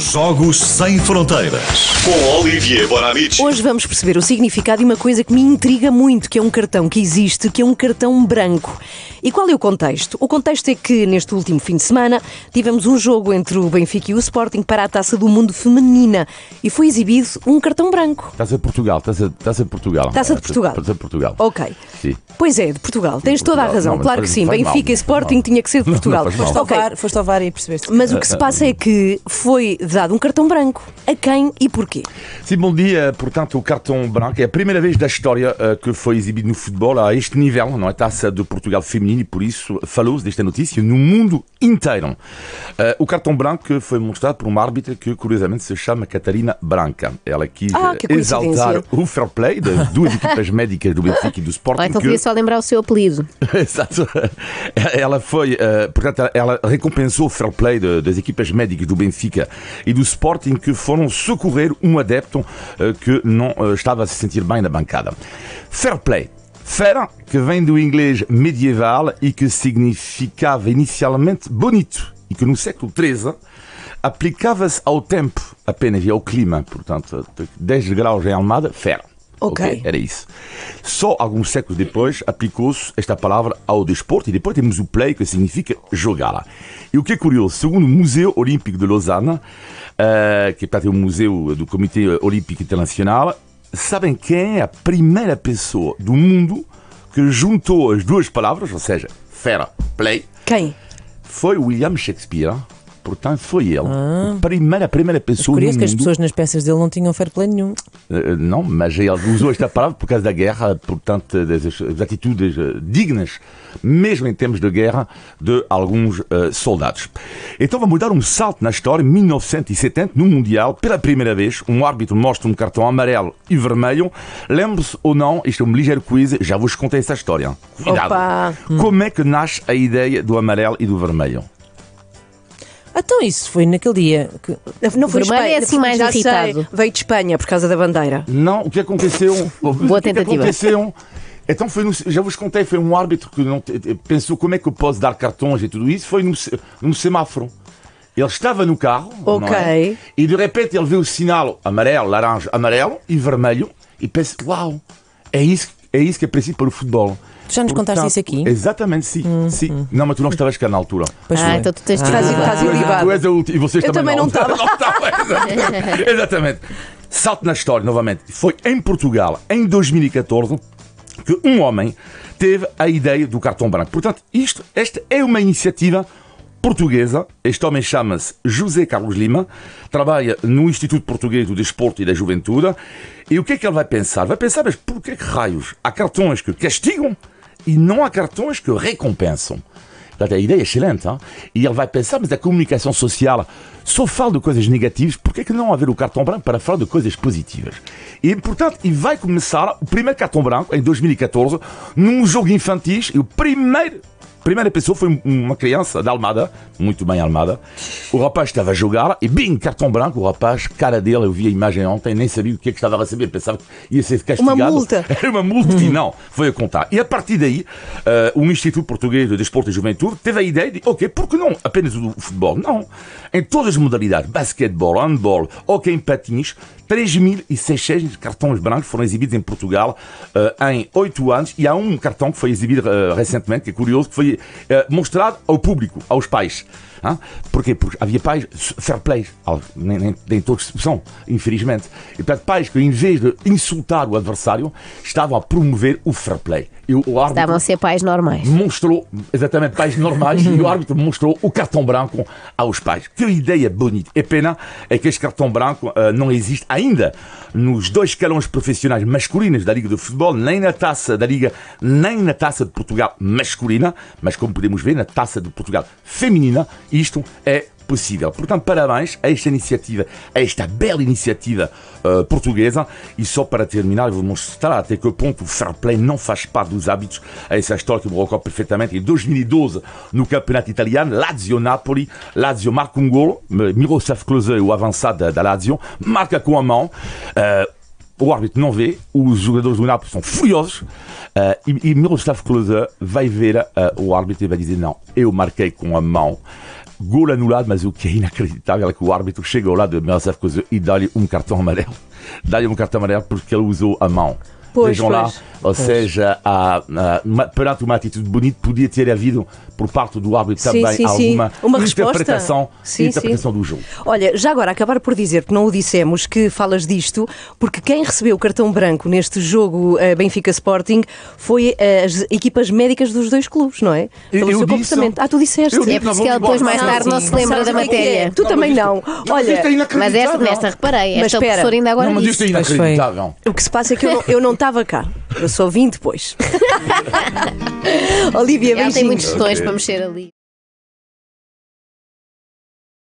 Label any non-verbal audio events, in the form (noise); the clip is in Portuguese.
Jogos Sem Fronteiras com Olivier Bonamici. Hoje vamos perceber o significado de uma coisa que me intriga muito, que é um cartão que existe, que é um cartão branco. E qual é o contexto? O contexto é que neste último fim de semana tivemos um jogo entre o Benfica e o Sporting para a Taça do Mundo Feminina e foi exibido um cartão branco. Taça de Portugal, Taça, taça de Portugal. Taça de é, Portugal. Taça de Portugal. Ok. Sim. Pois é, de Portugal. Tens Portugal. toda a razão, não, claro que sim. Benfica mal, e Sporting tinha que ser de Portugal. Não, não, foste, ao VAR, foste ao Var e percebeste. Mas o que se passa é que foi dado um cartão branco. A quem e porquê? Sim, bom dia. Portanto, o cartão branco é a primeira vez da história eh, que foi exibido no futebol a este nível, não é? Taça de Portugal feminino e por isso falou-se desta notícia no mundo inteiro. Uh, o cartão branco foi mostrado por uma árbitra que, curiosamente, se chama Catarina Branca. Ela quis ah, eh, exaltar o fair play das duas equipas (laughs) médicas do Benfica e do Sporting. Ah, então queria que... só lembrar o seu apelido. (laughs) Exato. Ela foi, uh, portanto, ela recompensou o fair play de, das equipas médicas do Benfica e do Sporting que foram socorrer um adepto uh, que não estava a se sentir bem na bancada. Fair play. Fair, que vem do inglês medieval e que significava inicialmente bonito e que no século XIII aplicava-se ao tempo apenas e ao clima. Portanto, 10 graus em Almada, ferro. Okay. ok. Era isso. Só alguns séculos depois aplicou-se esta palavra ao desporto e depois temos o play, que significa jogar. E o que é curioso, segundo o Museu Olímpico de Lausanne, uh, que é o museu do Comitê Olímpico Internacional, sabem quem é a primeira pessoa do mundo que juntou as duas palavras, ou seja, fera, play? Quem? Foy William Shakespeare Portanto, foi ele. Ah. Primeira, primeira pessoa Por isso que as pessoas nas peças dele não tinham fair play nenhum. Uh, não, mas ele usou esta palavra por causa da guerra, portanto, eh, das, das atitudes dignas, mesmo em termos de guerra, de alguns uh, soldados. Então vamos dar um salto na história. 1970, no Mundial, pela primeira vez, um árbitro mostra um cartão amarelo e vermelho. Lembre-se ou não, isto é um ligeiro quiz, já vos contei esta história. Cuidado. Opa. Como é que nasce a ideia do amarelo e do vermelho? Não, isso foi naquele dia. Que... Não foi é Espanha, é assim mais irritado. Sei, veio de Espanha por causa da bandeira. Não, o que aconteceu? (laughs) Boa tentativa. O que é aconteceu? Então foi no, já vos contei, foi um árbitro que não, pensou como é que eu posso dar cartões e tudo isso, foi num, semáforo. Ele estava no carro, é? ok é? e de repente ele viu o sinal amarelo, laranja, amarelo e vermelho, e pensa, uau, é isso, é isso que é preciso para o futebol. Tu já nos Portanto, contaste isso aqui? Exatamente, sim. Hum, sim. Hum. Não, mas tu não estavas cá é na altura. Pois ah, foi. É. então tu tens de ah. estás ilibado. Tu és a última. E vocês também, também não estavam. (laughs) exatamente. exatamente. Salto na história novamente. Foi em Portugal, em 2014, que um homem teve a ideia do cartão branco. Portanto, isto, esta é uma iniciativa portuguesa. Este homem chama-se José Carlos Lima, trabalha no Instituto Português do Desporto e da Juventude. E o que é que ele vai pensar? Vai pensar, mas por que raios há cartões que castigam e não há cartões que recompensam. Portanto, a ideia é excelente. Hein? E ele vai pensar, mas a comunicação social só fala de coisas negativas, por que é não haver o cartão branco para falar de coisas positivas? E, portanto, ele vai começar o primeiro cartão branco, em 2014, num jogo infantil, e o primeiro Primeira pessoa foi uma criança da Almada, muito bem Almada. O rapaz estava a jogar e, bim, cartão branco, o rapaz, cara dele, eu vi a imagem ontem, nem sabia o que é que estava a receber, pensava que ia ser castigado. Uma multa. (laughs) Era uma multa e não, foi a contar. E a partir daí, uh, o Instituto Português de Desporto e Juventude teve a ideia de, ok, por que não apenas o futebol? Não. Em todas as modalidades, basquetebol, handball, ok em patins, 3.600 cartões brancos foram exibidos em Portugal uh, em 8 anos e há um cartão que foi exibido uh, recentemente, que é curioso, que foi uh, mostrado ao público, aos pais. Porquê? Porque havia pais fair play, nem, nem, nem todos são, infelizmente. E portanto, pais que em vez de insultar o adversário, estavam a promover o fair play. E o árbitro estavam a ser pais normais. Mostrou, exatamente, pais normais, e o árbitro mostrou o cartão branco aos pais. Que ideia bonita. É pena é que este cartão branco uh, não existe ainda ainda nos dois escalões profissionais masculinos da Liga do Futebol, nem na taça da Liga, nem na taça de Portugal masculina, mas como podemos ver, na taça de Portugal feminina, isto é possível. Portanto, parabéns a esta iniciativa, a esta bela iniciativa uh, portuguesa. E só para terminar, vou mostrar até que ponto o fair play não faz parte dos hábitos. É essa história que eu recordo perfeitamente. Em 2012, no campeonato italiano, Lazio-Napoli, Lazio marca um gol. Miroslav Klose, o avançado da Lazio, marca com a mão. Uh, o árbitro não vê, os jogadores do Napoli são furiosos uh, e, e Miroslav Klose vai ver uh, o árbitro e vai dizer: Não, eu marquei com a mão. Gol anulado, mas o que é inacreditável é que o árbitro chegou lá de Mazaf é e dá-lhe um cartão amarelo. (laughs) Dá-lhe um cartão amarelo porque ele usou a mão pois, vejam lá. Ou pois. seja, a perante uma atitude bonita, podia ter havido por parte do árbitro sim, também sim, alguma sim. Uma interpretação, sim, interpretação do jogo. Olha, já agora acabar por dizer que não o dissemos, que falas disto, porque quem recebeu o cartão branco neste jogo eh, Benfica Sporting foi eh, as equipas médicas dos dois clubes, não é? Pelo eu, seu comportamento. Disse, ah, tu disseste. é por isso que ele depois mais tarde não se lembra da é é? matéria. Tu também não. É Olha, mas esta, nesta reparei, esta mas espera, professora ainda agora não, mas isto é inacreditável. O que se passa é que eu não, eu não estava cá. Eu só vim depois. (laughs) Olivia, Ela tem muitos botões para mexer ali.